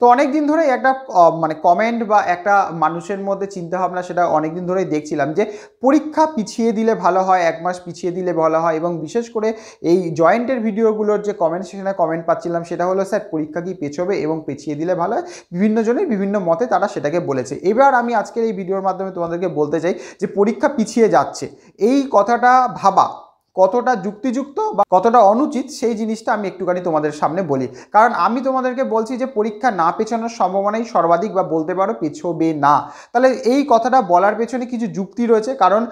তো অনেক দিন ধরেই একটা মানে কমেন্ট বা একটা মানুষের মধ্যে চিন্তাভাবনা সেটা অনেক দিন ধরেই দেখছিলাম যে পরীক্ষা পিছিয়ে দিলে ভালো হয় এক মাস পিছিয়ে দিলে ভালো হয় এবং বিশেষ করে এই জয়েন্টের ভিডিওগুলোর যে কমেন্ট সেখানে কমেন্ট পাচ্ছিলাম সেটা হলো স্যার পরীক্ষা কি পেছবে এবং পেছিয়ে দিলে ভালো হয় বিভিন্নজনই বিভিন্ন মতে তারা সেটাকে বলেছে এবার আমি আজকের এই ভিডিওর মাধ্যমে তোমাদেরকে বলতে চাই যে পরীক্ষা পিছিয়ে যাচ্ছে এই কথাটা ভাবা কতটা যুক্তিযুক্ত বা কতটা অনুচিত সেই জিনিসটা আমি একটুখানি তোমাদের সামনে বলি কারণ আমি তোমাদেরকে বলছি যে পরীক্ষা না পেছানোর সম্ভাবনাই সর্বাধিক বা বলতে পারো পেছোবে না তাহলে এই কথাটা বলার পেছনে কিছু যুক্তি রয়েছে কারণ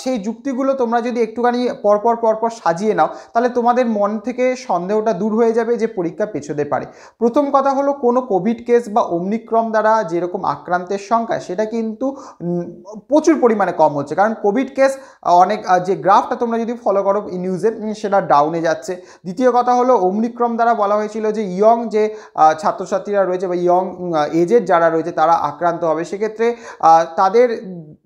সেই যুক্তিগুলো তোমরা যদি একটুখানি পরপর পরপর সাজিয়ে নাও তাহলে তোমাদের মন থেকে সন্দেহটা দূর হয়ে যাবে যে পরীক্ষা পেছোতে পারে প্রথম কথা হলো কোনো কোভিড কেস বা অমনিক্রম দ্বারা যেরকম আক্রান্তের সংখ্যা সেটা কিন্তু প্রচুর পরিমাণে কম হচ্ছে কারণ কোভিড কেস অনেক যে গ্রাফটা তোমরা যদি ফলো ফলো করো নিউজে সেটা ডাউনে যাচ্ছে দ্বিতীয় কথা হলো অমনিক্রম দ্বারা বলা হয়েছিল যে ইয়ং যে ছাত্রছাত্রীরা রয়েছে বা ইয়ং এজের যারা রয়েছে তারা আক্রান্ত হবে সেক্ষেত্রে তাদের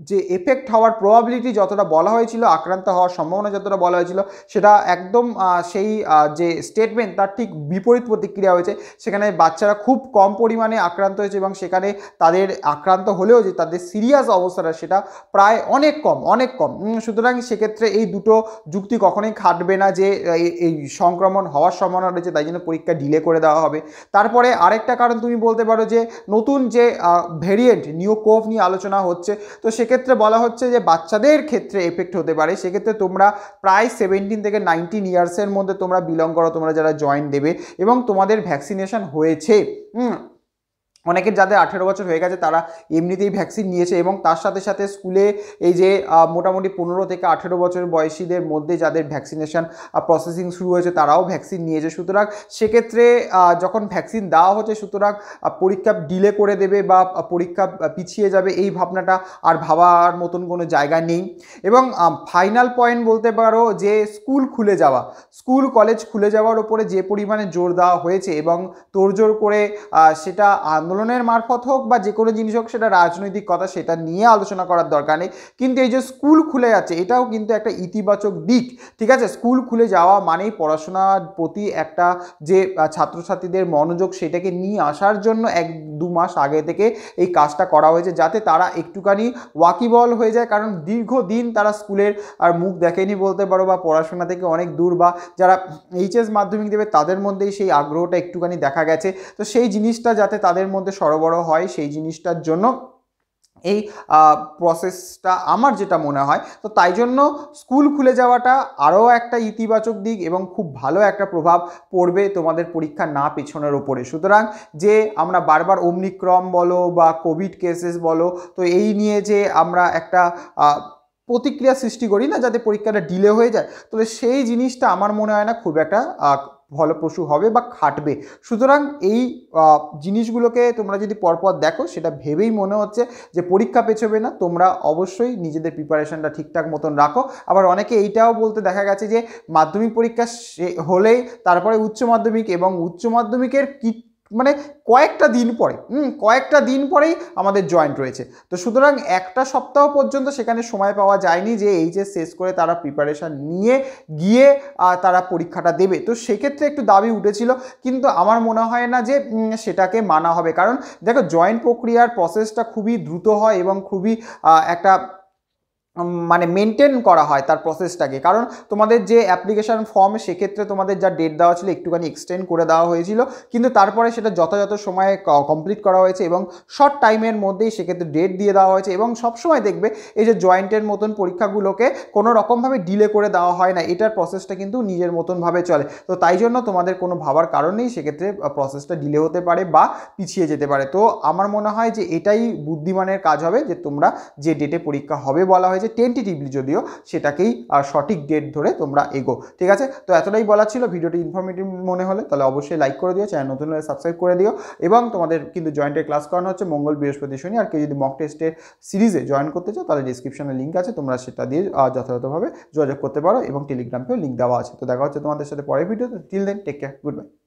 যে এফেক্ট হওয়ার প্রবাবিলিটি যতটা বলা হয়েছিল আক্রান্ত হওয়ার সম্ভাবনা যতটা বলা হয়েছিল সেটা একদম সেই যে স্টেটমেন্ট তার ঠিক বিপরীত প্রতিক্রিয়া হয়েছে সেখানে বাচ্চারা খুব কম পরিমাণে আক্রান্ত হয়েছে এবং সেখানে তাদের আক্রান্ত হলেও যে তাদের সিরিয়াস অবস্থাটা সেটা প্রায় অনেক কম অনেক কম সুতরাং সেক্ষেত্রে এই দুটো যুক্তি কখনোই খাটবে না যে এই সংক্রমণ হওয়ার সম্ভাবনা রয়েছে তাই জন্য পরীক্ষা ডিলে করে দেওয়া হবে তারপরে আরেকটা কারণ তুমি বলতে পারো যে নতুন যে ভেরিয়েন্ট নিউ কোভ নিয়ে আলোচনা হচ্ছে তো সেক্ষেত্রে সেক্ষেত্রে বলা হচ্ছে যে বাচ্চাদের ক্ষেত্রে এফেক্ট হতে পারে সেক্ষেত্রে তোমরা প্রায় সেভেন্টিন থেকে নাইনটিন ইয়ার্সের মধ্যে তোমরা বিলং করো তোমরা যারা জয়েন দেবে এবং তোমাদের ভ্যাকসিনেশন হয়েছে অনেকের যাদের আঠেরো বছর হয়ে গেছে তারা এমনিতেই ভ্যাকসিন নিয়েছে এবং তার সাথে সাথে স্কুলে এই যে মোটামুটি পনেরো থেকে আঠেরো বছর বয়সীদের মধ্যে যাদের ভ্যাকসিনেশান প্রসেসিং শুরু হয়েছে তারাও ভ্যাকসিন নিয়েছে সুতরাং সেক্ষেত্রে যখন ভ্যাকসিন দেওয়া হচ্ছে সুতরাং পরীক্ষা ডিলে করে দেবে বা পরীক্ষা পিছিয়ে যাবে এই ভাবনাটা আর ভাবার মতন কোনো জায়গা নেই এবং ফাইনাল পয়েন্ট বলতে পারো যে স্কুল খুলে যাওয়া স্কুল কলেজ খুলে যাওয়ার ওপরে যে পরিমাণে জোর দেওয়া হয়েছে এবং তোড়জোড় করে সেটা আন্দোলন আন্দোলনের মারফত হোক বা যে কোনো জিনিস হোক সেটা রাজনৈতিক কথা সেটা নিয়ে আলোচনা করার দরকার নেই কিন্তু এই যে স্কুল খুলে যাচ্ছে এটাও কিন্তু একটা ইতিবাচক দিক ঠিক আছে স্কুল খুলে যাওয়া মানেই পড়াশোনার প্রতি একটা যে ছাত্রছাত্রীদের মনোযোগ সেটাকে নিয়ে আসার জন্য এক দু মাস আগে থেকে এই কাজটা করা হয়েছে যাতে তারা একটুখানি ওয়াকিবল হয়ে যায় কারণ দীর্ঘদিন তারা স্কুলের আর মুখ দেখেনি বলতে পারো বা পড়াশোনা থেকে অনেক দূর বা যারা এইচএস মাধ্যমিক দেবে তাদের মধ্যেই সেই আগ্রহটা একটুখানি দেখা গেছে তো সেই জিনিসটা যাতে তাদের মধ্যে সরবরাহ হয় সেই জিনিসটার জন্য এই প্রসেসটা আমার যেটা মনে হয় তো তাই জন্য স্কুল খুলে যাওয়াটা আরও একটা ইতিবাচক দিক এবং খুব ভালো একটা প্রভাব পড়বে তোমাদের পরীক্ষা না পেছনের ওপরে সুতরাং যে আমরা বারবার অগ্নিক্রম বলো বা কোভিড কেসেস বলো তো এই নিয়ে যে আমরা একটা প্রতিক্রিয়া সৃষ্টি করি না যাতে পরীক্ষাটা ডিলে হয়ে যায় তাহলে সেই জিনিসটা আমার মনে হয় না খুব একটা ভালো পশু হবে বা খাটবে সুতরাং এই জিনিসগুলোকে তোমরা যদি পরপর দেখো সেটা ভেবেই মনে হচ্ছে যে পরীক্ষা পেছবে না তোমরা অবশ্যই নিজেদের প্রিপারেশনটা ঠিকঠাক মতন রাখো আবার অনেকে এইটাও বলতে দেখা গেছে যে মাধ্যমিক পরীক্ষা হলেই তারপরে উচ্চ মাধ্যমিক এবং উচ্চ মাধ্যমিকের কি মানে কয়েকটা দিন পরে কয়েকটা দিন পরেই আমাদের জয়েন্ট রয়েছে তো সুতরাং একটা সপ্তাহ পর্যন্ত সেখানে সময় পাওয়া যায়নি যে এইচএস শেষ করে তারা প্রিপারেশান নিয়ে গিয়ে তারা পরীক্ষাটা দেবে তো সেক্ষেত্রে একটু দাবি উঠেছিল কিন্তু আমার মনে হয় না যে সেটাকে মানা হবে কারণ দেখো জয়েন্ট প্রক্রিয়ার প্রসেসটা খুবই দ্রুত হয় এবং খুবই একটা মানে মেনটেন করা হয় তার প্রসেসটাকে কারণ তোমাদের যে অ্যাপ্লিকেশান ফর্ম সেক্ষেত্রে তোমাদের যা ডেট দেওয়া ছিল একটুখানি এক্সটেন্ড করে দেওয়া হয়েছিল কিন্তু তারপরে সেটা যথাযথ সময়ে কমপ্লিট করা হয়েছে এবং শর্ট টাইমের মধ্যেই সেক্ষেত্রে ডেট দিয়ে দেওয়া হয়েছে এবং সবসময় দেখবে এই যে জয়েন্টের মতন পরীক্ষাগুলোকে কোনো রকমভাবে ডিলে করে দেওয়া হয় না এটার প্রসেসটা কিন্তু নিজের মতনভাবে চলে তো তাই জন্য তোমাদের কোনো ভাবার কারণ নেই সেক্ষেত্রে প্রসেসটা ডিলে হতে পারে বা পিছিয়ে যেতে পারে তো আমার মনে হয় যে এটাই বুদ্ধিমানের কাজ হবে যে তোমরা যে ডেটে পরীক্ষা হবে বলা হয়েছে যে টেন্টিটিভলি যদিও সেটাকেই সঠিক ডেট ধরে তোমরা এগো ঠিক আছে তো এতটাই বলা ছিল ভিডিওটি ইনফরমেটিভ মনে হলে তাহলে অবশ্যই লাইক করে দিও চ্যানেল নতুন হলে সাবস্ক্রাইব করে দিও এবং তোমাদের কিন্তু জয়েন্টের ক্লাস করানো হচ্ছে মঙ্গল বৃহস্পতি শনি আর কেউ যদি মক টেস্টের সিরিজে জয়েন করতে চাও তাহলে ডিসক্রিপশনে লিঙ্ক আছে তোমরা সেটা দিয়ে যথাযথভাবে যোগাযোগ করতে পারো এবং টেলিগ্রামকেও লিঙ্ক দেওয়া আছে তো দেখা হচ্ছে তোমাদের সাথে পরের তো till then take care good by